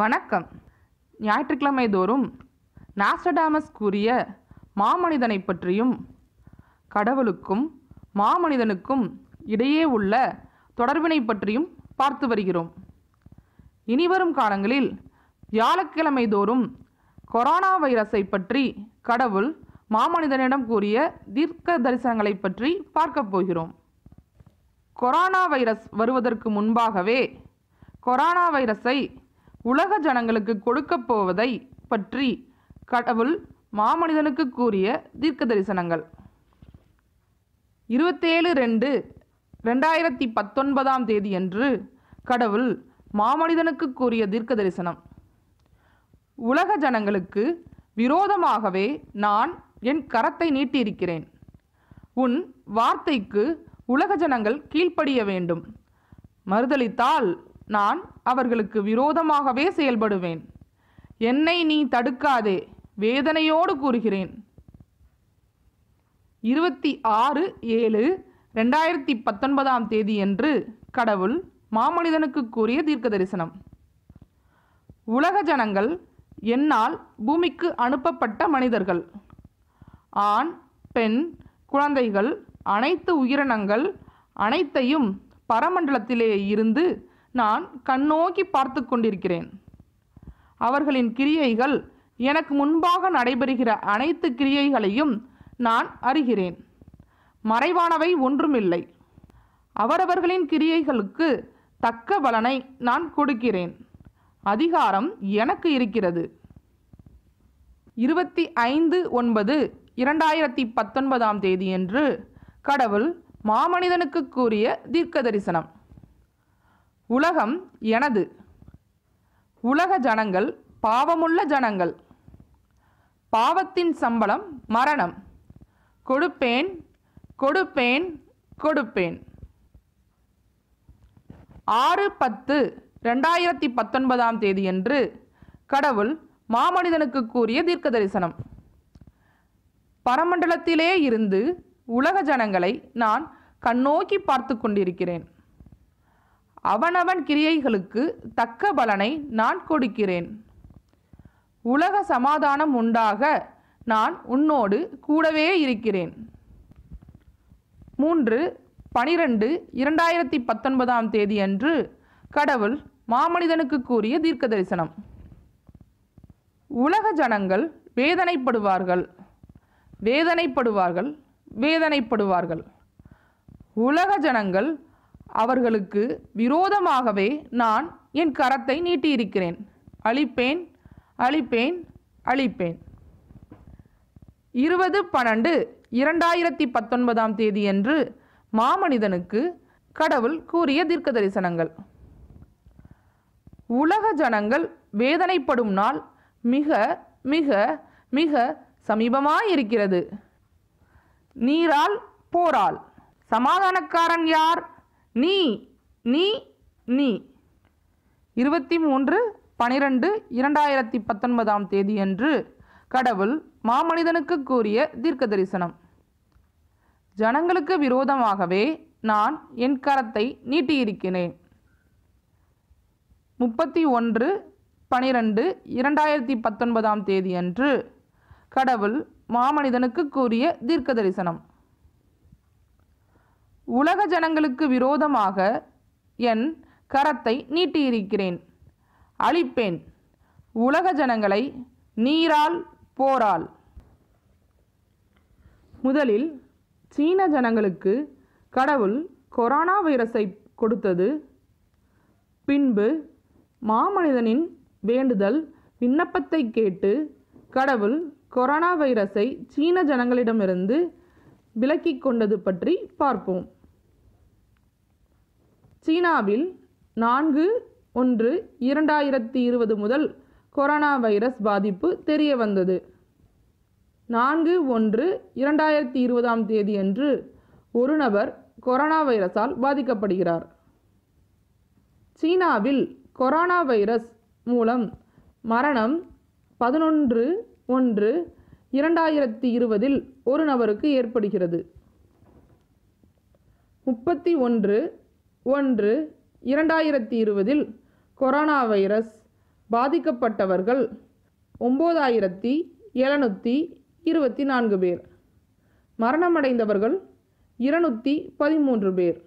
வணக்கம் ஞாயிற்றுக்கிழமை தோறும் நாஸ்டடாமஸ் கூறிய மாமனிதனை பற்றியும் கடவுளுக்கும் மாமனிதனுக்கும் இடையே உள்ள தொடர்பினை பற்றியும் பார்த்து வருகிறோம் இனிவரும் காலங்களில் வியாழக்கிழமை தோறும் கொரோனா வைரஸை பற்றி கடவுள் மாமனிதனிடம் கூறிய தீர்க்க தரிசனங்களை பற்றி பார்க்கப் போகிறோம் கொரோனா வைரஸ் வருவதற்கு முன்பாகவே கொரோனா வைரஸை உலக ஜனங்களுக்கு கொடுக்கப் போவதை பற்றி கடவுள் மாமனிதனுக்கு கூறிய தீர்க்க தரிசனங்கள் இருபத்தேழு ரெண்டு ரெண்டாயிரத்தி பத்தொன்பதாம் தேதியன்று கடவுள் மாமனிதனுக்கு கூறிய தீர்க்க தரிசனம் உலக ஜனங்களுக்கு விரோதமாகவே நான் என் கரத்தை நீட்டியிருக்கிறேன் உன் வார்த்தைக்கு உலக ஜனங்கள் கீழ்ப்படிய வேண்டும் மறுதளித்தால் நான் அவர்களுக்கு விரோதமாகவே செயல்படுவேன் என்னை நீ தடுக்காதே வேதனையோடு கூறுகிறேன் இருபத்தி ஆறு ஏழு ரெண்டாயிரத்தி பத்தொன்பதாம் தேதி என்று கடவுள் மாமனிதனுக்கு கூறிய தீர்க்க தரிசனம் உலக ஜனங்கள் என்னால் பூமிக்கு அனுப்பப்பட்ட மனிதர்கள் ஆண் பெண் குழந்தைகள் அனைத்து உயிரினங்கள் அனைத்தையும் பரமண்டலத்திலே இருந்து நான் கண்ணோக்கி பார்த்து கொண்டிருக்கிறேன் அவர்களின் கிரியைகள் எனக்கு முன்பாக நடைபெறுகிற அனைத்து கிரியைகளையும் நான் அறிகிறேன் மறைவானவை ஒன்றுமில்லை அவரவர்களின் கிரியைகளுக்கு தக்க பலனை நான் கொடுக்கிறேன் அதிகாரம் எனக்கு இருக்கிறது இருபத்தி ஐந்து ஒன்பது இரண்டாயிரத்தி பத்தொன்பதாம் தேதியன்று கடவுள் மாமனிதனுக்கு கூறிய தீர்க்க தரிசனம் உலகம் எனது உலக ஜனங்கள் பாவமுள்ள ஜனங்கள் பாவத்தின் சம்பளம் மரணம் கொடுப்பேன் கொடுப்பேன் கொடுப்பேன் ஆறு பத்து ரெண்டாயிரத்தி பத்தொன்பதாம் தேதியன்று கடவுள் மாமனிதனுக்கு கூறிய தீர்க்க தரிசனம் பரமண்டலத்திலே இருந்து உலக ஜனங்களை நான் கண்ணோக்கி பார்த்து கொண்டிருக்கிறேன் அவனவன் கிரியைகளுக்கு தக்க பலனை நான் கொடுக்கிறேன் உலக சமாதானம் உண்டாக நான் உன்னோடு கூடவே இருக்கிறேன் மூன்று பனிரெண்டு இரண்டாயிரத்தி பத்தொன்பதாம் தேதி அன்று கடவுள் மாமனிதனுக்கு கூறிய தீர்க்க தரிசனம் உலக ஜனங்கள் வேதனைப்படுவார்கள் வேதனைப்படுவார்கள் வேதனைப்படுவார்கள் உலக ஜனங்கள் அவர்களுக்கு விரோதமாகவே நான் என் கரத்தை நீட்டியிருக்கிறேன் அழிப்பேன் அழிப்பேன் அழிப்பேன் இருபது பன்னெண்டு இரண்டாயிரத்தி பத்தொன்பதாம் தேதியன்று மாமனிதனுக்கு கடவுள் கூறிய தீர்க்க தரிசனங்கள் உலக ஜனங்கள் வேதனைப்படும் நாள் மிக மிக மிக சமீபமாயிருக்கிறது நீரால் போரால் சமாதானக்காரன் யார் நீ நீ நீ இருபத்தி மூன்று பனிரெண்டு இரண்டாயிரத்தி பத்தொன்பதாம் தேதியன்று கடவுள் மாமனிதனுக்கு கூறிய தீர்க்க தரிசனம் ஜனங்களுக்கு விரோதமாகவே நான் என் கரத்தை நீட்டியிருக்கிறேன் முப்பத்தி ஒன்று பனிரெண்டு இரண்டாயிரத்தி பத்தொன்பதாம் தேதியன்று கடவுள் மாமனிதனுக்கு கூறிய தீர்க்க தரிசனம் உலக ஜனங்களுக்கு விரோதமாக என் கரத்தை நீட்டியிருக்கிறேன் அழிப்பேன் உலக ஜனங்களை நீரால் போரால் முதலில் சீன ஜனங்களுக்கு கடவுள் கொரோனா வைரஸை கொடுத்தது பின்பு மாமனிதனின் வேண்டுதல் விண்ணப்பத்தை கேட்டு கடவுள் கொரோனா வைரஸை சீன ஜனங்களிடமிருந்து விலக்கிக் கொண்டது பற்றி பார்ப்போம் சீனாவில் நான்கு ஒன்று இரண்டாயிரத்தி இருபது முதல் கொரோனா வைரஸ் பாதிப்பு தெரிய வந்தது நான்கு ஒன்று இரண்டாயிரத்தி இருபதாம் தேதி அன்று ஒரு நபர் கொரோனா வைரஸால் பாதிக்கப்படுகிறார் சீனாவில் கொரோனா வைரஸ் மூலம் மரணம் பதினொன்று ஒன்று இரண்டாயிரத்தி இருபதில் ஒரு நபருக்கு ஏற்படுகிறது முப்பத்தி ஒன்று ஒன்று இரண்டாயிரத்தி இருபதில் கொரோனா வைரஸ் பாதிக்கப்பட்டவர்கள் ஒம்போதாயிரத்தி எழுநூற்றி இருபத்தி நான்கு பேர் மரணமடைந்தவர்கள் இருநூற்றி பதிமூன்று பேர்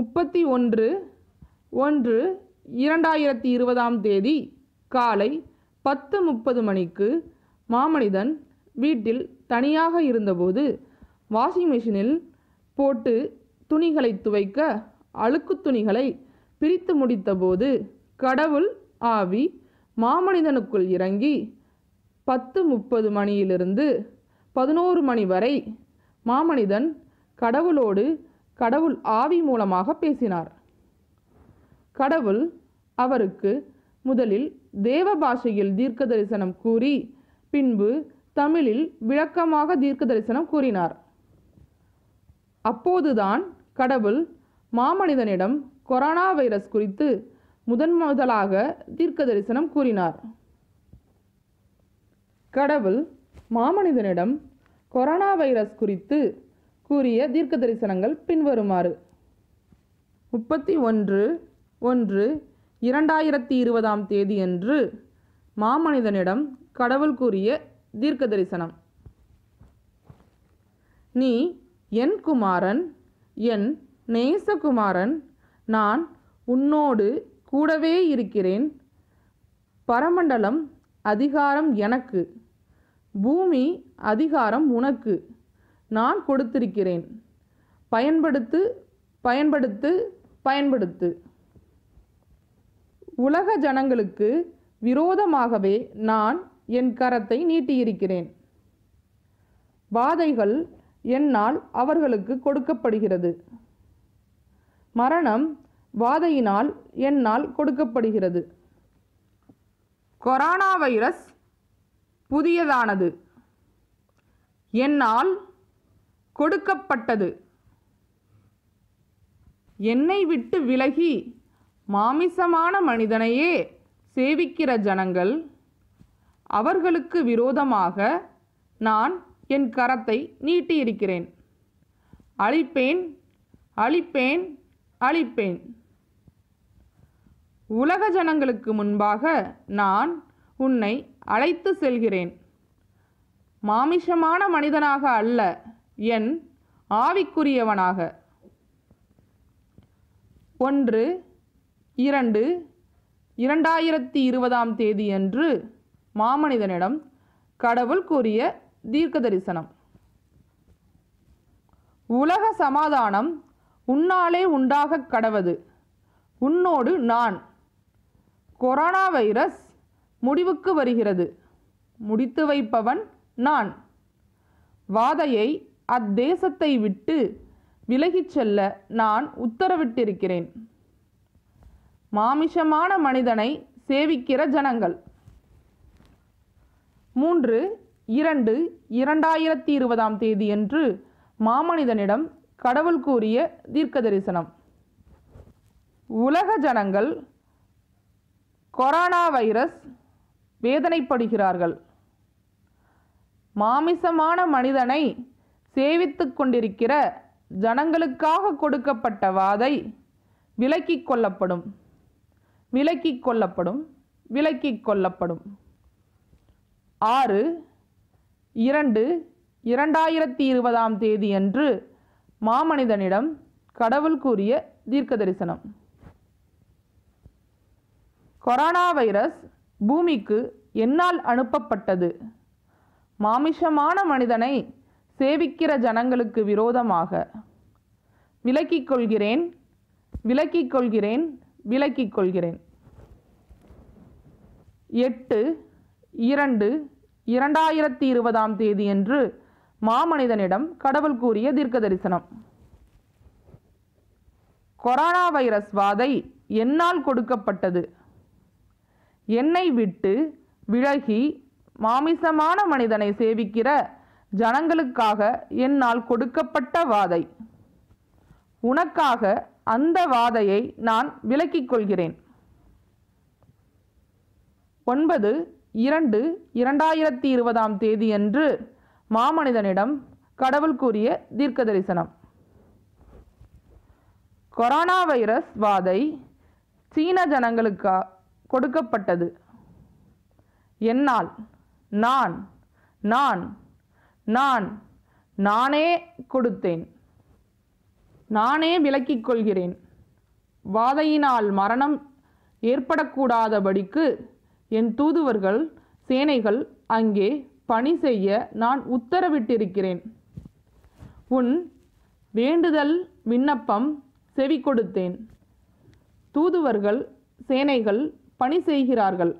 முப்பத்தி ஒன்று ஒன்று இரண்டாயிரத்தி இருபதாம் தேதி காலை பத்து முப்பது மணிக்கு மாமனிதன் வீட்டில் தனியாக இருந்தபோது வாஷிங் மிஷினில் போட்டு துணிகளை துவைக்க அழுக்கு துணிகளை பிரித்து முடித்தபோது கடவுள் ஆவி மாமனிதனுக்குள் இறங்கி பத்து முப்பது மணியிலிருந்து பதினோரு மணி வரை மாமனிதன் கடவுளோடு கடவுள் ஆவி மூலமாக பேசினார் கடவுள் அவருக்கு முதலில் தேவ பாஷையில் தீர்க்க தரிசனம் கூறி பின்பு தமிழில் விளக்கமாக தீர்க்க தரிசனம் கூறினார் அப்போதுதான் கடவுள் மாமனிதனிடம் கொரோனா வைரஸ் குறித்து முதன் முதலாக தீர்க்க தரிசனம் கூறினார் கடவுள் மாமனிதனிடம் கொரோனா வைரஸ் குறித்து கூறிய தீர்க்க தரிசனங்கள் பின்வருமாறு முப்பத்தி ஒன்று ஒன்று இரண்டாயிரத்தி இருபதாம் தேதியன்று மாமனிதனிடம் கடவுள் கூறிய தீர்க்க தரிசனம் நீ என் குமாரன் என் நேசகுமாரன் நான் உன்னோடு கூடவே இருக்கிறேன் பரமண்டலம் அதிகாரம் எனக்கு பூமி அதிகாரம் உனக்கு நான் கொடுத்திருக்கிறேன் பயன்படுத்து பயன்படுத்து பயன்படுத்து உலக ஜனங்களுக்கு விரோதமாகவே நான் என் கரத்தை நீட்டியிருக்கிறேன் வாதைகள் என்னால் அவர்களுக்கு கொடுக்கப்படுகிறது மரணம் வாதையினால் என்னால் கொடுக்கப்படுகிறது கொரோனா வைரஸ் புதியதானது என்னால் கொடுக்கப்பட்டது என்னை விட்டு விலகி மாமிசமான மனிதனையே சேவிக்கிற ஜனங்கள் அவர்களுக்கு விரோதமாக நான் என் கரத்தை நீட்டியிருக்கிறேன் அழிப்பேன் அழிப்பேன் அழிப்பேன் உலக ஜனங்களுக்கு முன்பாக நான் உன்னை அழைத்து செல்கிறேன் மாமிஷமான மனிதனாக அல்ல என் ஆவிக்குரியவனாக ஒன்று இரண்டு இரண்டாயிரத்தி இருபதாம் தேதியன்று மாமனிதனிடம் கடவுள் கூறிய தீர்க்க தரிசனம் உலக சமாதானம் உன்னாலே உண்டாக கடவது உன்னோடு நான் கொரோனா வைரஸ் முடிவுக்கு வருகிறது முடித்து வைப்பவன் நான் வாதையை அத்தேசத்தை விட்டு விலகிச் செல்ல நான் உத்தரவிட்டிருக்கிறேன் மாமிஷமான மனிதனை சேவிக்கிற ஜனங்கள் மூன்று இரண்டு இரண்டாயிரத்தி இருபதாம் தேதி என்று மாமனிதனிடம் கடவுள் கூறிய தீர்க்க தரிசனம் உலக ஜனங்கள் கொரோனா வைரஸ் வேதனைப்படுகிறார்கள் மாமிசமான மனிதனை சேவித்து கொண்டிருக்கிற ஜனங்களுக்காக கொடுக்கப்பட்ட வாதை விலக்கிக் கொள்ளப்படும் விலக்கிக் கொள்ளப்படும் விலக்கிக் கொள்ளப்படும் ஆறு இரண்டு இரண்டாயிரத்தி இருபதாம் தேதி அன்று மாமனிதனிடம் கடவுள் கூறிய தீர்க்க தரிசனம் கொரோனா வைரஸ் பூமிக்கு என்னால் அனுப்பப்பட்டது மாமிஷமான மனிதனை சேவிக்கிற ஜனங்களுக்கு விரோதமாக விலக்கிக் கொள்கிறேன் விலக்கிக் கொள்கிறேன் விலக்கிக் கொள்கிறேன் எட்டு இரண்டு இரண்டாயிரத்தி இருபதாம் தேதி என்று மாமனிதனிடம் கடவுள் கூறிய தீர்க்க தரிசனம் கொரோனா வைரஸ் வாதை என்னால் கொடுக்கப்பட்டது என்னை விட்டு விலகி மாமிசமான மனிதனை சேவிக்கிற ஜனங்களுக்காக என்னால் கொடுக்கப்பட்ட வாதை உனக்காக அந்த வாதையை நான் விலக்கிக் கொள்கிறேன் ஒன்பது இரண்டு இரண்டாயிரத்தி இருபதாம் தேதியன்று மாமனிதனிடம் கடவுள் கூறிய தீர்க்க தரிசனம் கொரோனா வைரஸ் வாதை சீன ஜனங்களுக்கா கொடுக்கப்பட்டது என்னால் நான் நான் நான் நானே கொடுத்தேன் நானே விலக்கிக் கொள்கிறேன் வாதையினால் மரணம் ஏற்படக்கூடாதபடிக்கு என் தூதுவர்கள் சேனைகள் அங்கே பணி செய்ய நான் உத்தரவிட்டிருக்கிறேன் உன் வேண்டுதல் விண்ணப்பம் செவி கொடுத்தேன் தூதுவர்கள் சேனைகள் பணி செய்கிறார்கள்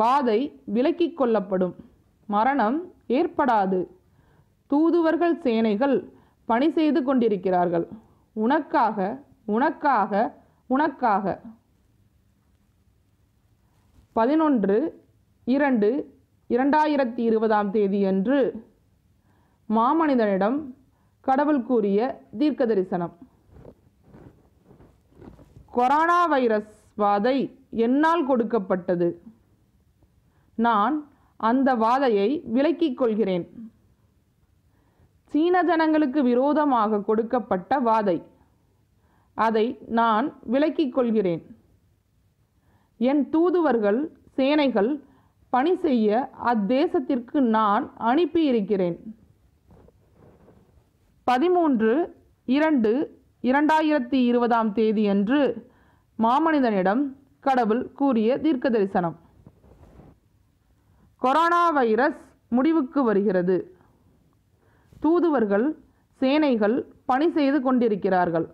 வாதை விலக்கிக் கொள்ளப்படும் மரணம் ஏற்படாது தூதுவர்கள் சேனைகள் பணி செய்து கொண்டிருக்கிறார்கள் உனக்காக உனக்காக உனக்காக பதினொன்று இரண்டு இரண்டாயிரத்தி இருபதாம் தேதியன்று மாமனிதனிடம் கடவுள் கூறிய தீர்க்க தரிசனம் கொரோனா வைரஸ் வாதை என்னால் கொடுக்கப்பட்டது நான் அந்த வாதையை விலக்கிக் கொள்கிறேன் சீன ஜனங்களுக்கு விரோதமாக கொடுக்கப்பட்ட வாதை அதை நான் விலக்கிக் கொள்கிறேன் என் தூதுவர்கள் சேனைகள் பணி செய்ய அத்தேசத்திற்கு நான் அனுப்பியிருக்கிறேன் பதிமூன்று இரண்டு இரண்டாயிரத்தி இருபதாம் தேதி அன்று மாமனிதனிடம் கடவுள் கூறிய தீர்க்க தரிசனம் கொரோனா வைரஸ் முடிவுக்கு வருகிறது தூதுவர்கள் சேனைகள் பணி செய்து கொண்டிருக்கிறார்கள்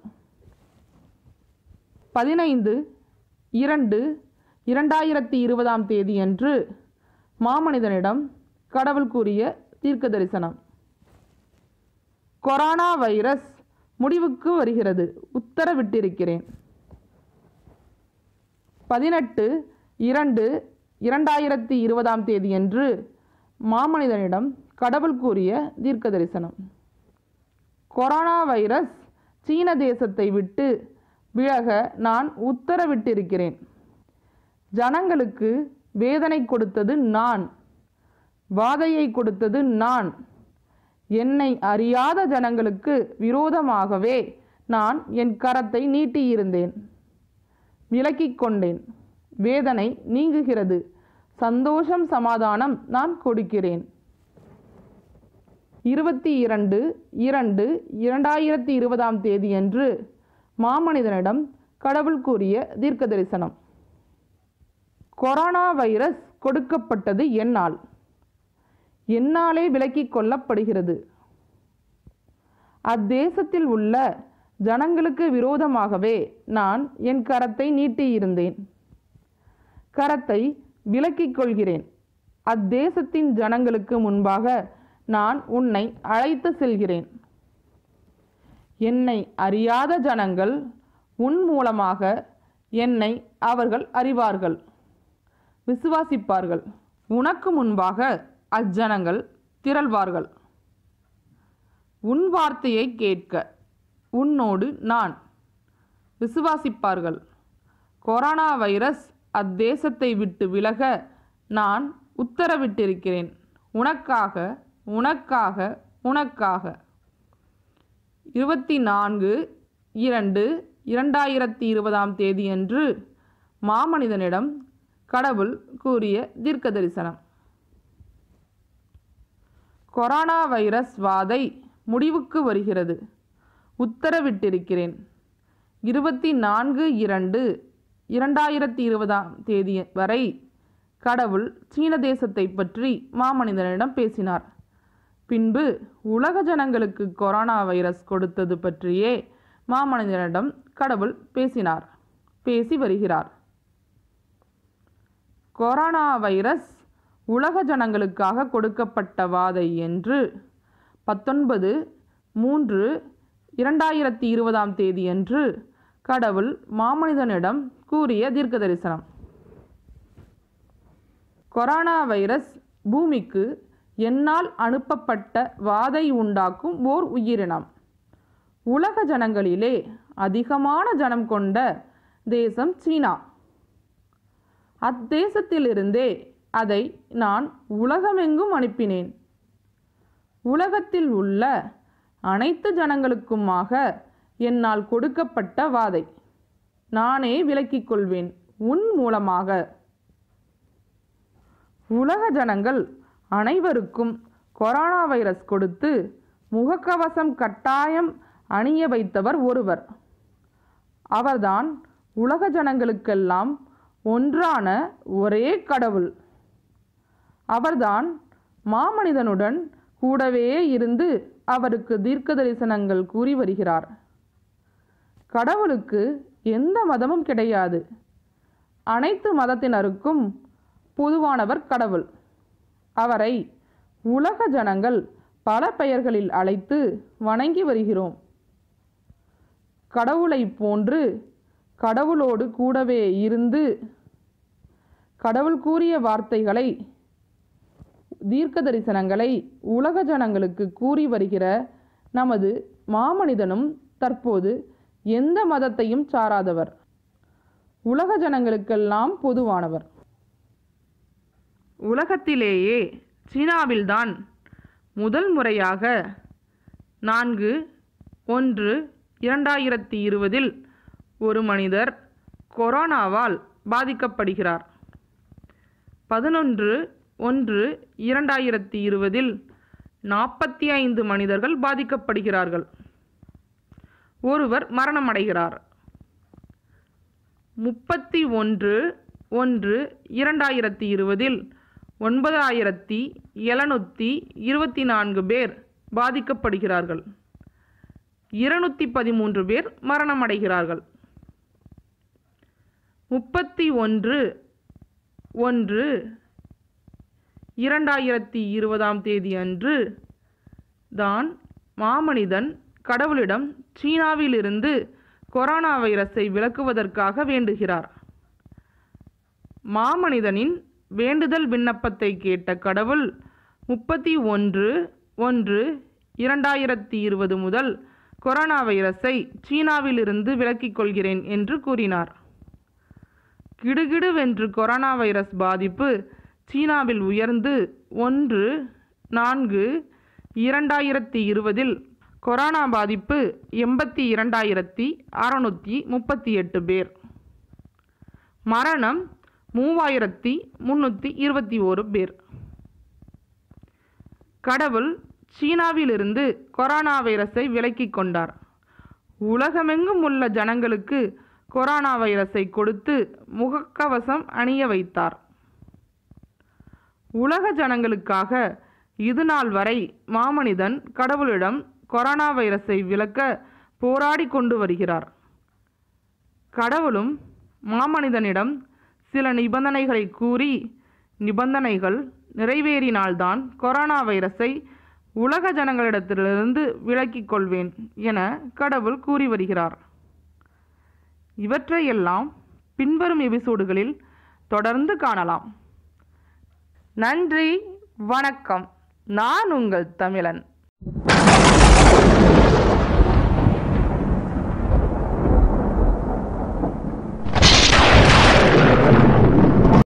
பதினைந்து இரண்டு இரண்டாயிரத்தி இருபதாம் தேதி அன்று மாமனிதனிடம் கடவுள் கூறிய தீர்க்க தரிசனம் கொரோனா வைரஸ் முடிவுக்கு வருகிறது உத்தரவிட்டிருக்கிறேன் பதினெட்டு இரண்டு இரண்டாயிரத்தி இருபதாம் தேதி என்று மாமனிதனிடம் கடவுள் கூறிய தீர்க்க தரிசனம் கொரோனா வைரஸ் சீன தேசத்தை விட்டு விலக நான் உத்தரவிட்டிருக்கிறேன் ஜனங்களுக்கு வேதனை கொடுத்தது நான் வாதையை கொடுத்தது நான் என்னை அறியாத ஜனங்களுக்கு விரோதமாகவே நான் என் கரத்தை நீட்டியிருந்தேன் விலக்கிக் கொண்டேன் வேதனை நீங்குகிறது சந்தோஷம் சமாதானம் நான் கொடுக்கிறேன் இருபத்தி இரண்டு இரண்டு இரண்டாயிரத்தி இருபதாம் தேதியன்று மாமனிதனிடம் கடவுள் கூறிய தீர்க்க தரிசனம் கொரோனா வைரஸ் கொடுக்கப்பட்டது என்னால் என்னாலே விலக்கி கொள்ளப்படுகிறது அத்தேசத்தில் உள்ள ஜனங்களுக்கு விரோதமாகவே நான் என் கரத்தை நீட்டியிருந்தேன் கரத்தை விலக்கிக் கொள்கிறேன் அத்தேசத்தின் ஜனங்களுக்கு முன்பாக நான் உன்னை அழைத்து செல்கிறேன் என்னை அறியாத ஜனங்கள் உன் மூலமாக என்னை அவர்கள் அறிவார்கள் விசுவாசிப்பார்கள் உனக்கு முன்பாக அஜனங்கள் திரள்வார்கள் உன் வார்த்தையை கேட்க உன்னோடு நான் விசுவாசிப்பார்கள் கொரோனா வைரஸ் அத்தேசத்தை விட்டு விலக நான் உத்தரவிட்டிருக்கிறேன் உனக்காக உனக்காக உனக்காக இருபத்தி நான்கு இரண்டு இரண்டாயிரத்தி இருபதாம் தேதியன்று மாமனிதனிடம் கடவுள் கூறிய தீர்க்க தரிசனம் கொரோனா வைரஸ் வாதை முடிவுக்கு வருகிறது உத்தரவிட்டிருக்கிறேன் இருபத்தி நான்கு இரண்டு இரண்டாயிரத்தி இருபதாம் தேதி வரை கடவுள் சீன தேசத்தை பற்றி மாமனிதனிடம் பேசினார் பின்பு உலக ஜனங்களுக்கு கொரோனா வைரஸ் கொடுத்தது பற்றியே மாமனிதனிடம் கடவுள் பேசினார் பேசி வருகிறார் கொரோனா வைரஸ் உலக ஜனங்களுக்காக கொடுக்கப்பட்ட வாதை என்று பத்தொன்பது மூன்று இரண்டாயிரத்தி இருபதாம் தேதி என்று கடவுள் மாமனிதனிடம் கூறிய தீர்க்க தரிசனம் கொரோனா வைரஸ் பூமிக்கு என்னால் அனுப்பப்பட்ட வாதை உண்டாக்கும் ஓர் உயிரினம் உலக ஜனங்களிலே அதிகமான ஜனம் கொண்ட தேசம் சீனா அத்தேசத்திலிருந்தே அதை நான் உலகமெங்கும் அனுப்பினேன் உலகத்தில் உள்ள அனைத்து ஜனங்களுக்குமாக என்னால் கொடுக்கப்பட்ட வாதை நானே விலக்கிக் கொள்வேன் உன் மூலமாக உலக ஜனங்கள் அனைவருக்கும் கொரோனா வைரஸ் கொடுத்து முகக்கவசம் கட்டாயம் அணிய வைத்தவர் ஒருவர் அவர்தான் உலக ஜனங்களுக்கெல்லாம் ஒன்றான ஒரே கடவுள் அவர்தான் மாமனிதனுடன் கூடவே இருந்து அவருக்கு தீர்க்க தரிசனங்கள் கூறி வருகிறார் கடவுளுக்கு எந்த மதமும் கிடையாது அனைத்து மதத்தினருக்கும் பொதுவானவர் கடவுள் அவரை உலக ஜனங்கள் பல பெயர்களில் அழைத்து வணங்கி வருகிறோம் கடவுளைப் போன்று கடவுளோடு கூடவே இருந்து கடவுள் கூறிய வார்த்தைகளை தீர்க்க தரிசனங்களை உலக ஜனங்களுக்கு கூறி வருகிற நமது மாமனிதனும் தற்போது எந்த மதத்தையும் சாராதவர் உலக ஜனங்களுக்கெல்லாம் பொதுவானவர் உலகத்திலேயே சீனாவில்தான் முதல் முறையாக நான்கு ஒன்று இரண்டாயிரத்தி இருபதில் ஒரு மனிதர் கொரோனாவால் பாதிக்கப்படுகிறார் பதினொன்று ஒன்று இரண்டாயிரத்தி இருபதில் நாற்பத்தி ஐந்து மனிதர்கள் பாதிக்கப்படுகிறார்கள் ஒருவர் மரணமடைகிறார் முப்பத்தி ஒன்று ஒன்று இரண்டாயிரத்தி இருபதில் ஒன்பதாயிரத்தி எழுநூற்றி இருபத்தி நான்கு பேர் பாதிக்கப்படுகிறார்கள் இருநூற்றி பதிமூன்று பேர் மரணமடைகிறார்கள் முப்பத்தி ஒன்று ஒன்று இரண்டாயிரத்தி இருபதாம் தேதி அன்று தான் மாமனிதன் கடவுளிடம் சீனாவிலிருந்து கொரோனா வைரஸை விலக்குவதற்காக வேண்டுகிறார் மாமனிதனின் வேண்டுதல் விண்ணப்பத்தை கேட்ட கடவுள் முப்பத்தி ஒன்று ஒன்று இரண்டாயிரத்தி இருபது முதல் கொரோனா வைரஸை சீனாவிலிருந்து விலக்கிக் கொள்கிறேன் என்று கூறினார் கிடுகிடுவென்று கொரோனா வைரஸ் பாதிப்பு சீனாவில் உயர்ந்து ஒன்று நான்கு இரண்டாயிரத்தி இருபதில் கொரோனா பாதிப்பு எண்பத்தி இரண்டாயிரத்தி அறுநூற்றி முப்பத்தி எட்டு பேர் மரணம் மூவாயிரத்தி முந்நூற்றி இருபத்தி ஓரு பேர் கடவுள் சீனாவிலிருந்து கொரோனா வைரஸை விலக்கிக் கொண்டார் உலகமெங்கும் உள்ள ஜனங்களுக்கு கொரோனா வைரஸை கொடுத்து முகக்கவசம் அணிய வைத்தார் உலக ஜனங்களுக்காக இதுநாள் வரை மாமனிதன் கடவுளிடம் கொரோனா வைரஸை விளக்க போராடி கொண்டு வருகிறார் கடவுளும் மாமனிதனிடம் சில நிபந்தனைகளை கூறி நிபந்தனைகள் நிறைவேறினால்தான் கொரோனா வைரஸை உலக ஜனங்களிடத்திலிருந்து விலக்கிக் கொள்வேன் என கடவுள் கூறி வருகிறார் இவற்றையெல்லாம் பின்வரும் எபிசோடுகளில் தொடர்ந்து காணலாம் நன்றி வணக்கம் நான் உங்கள் தமிழன்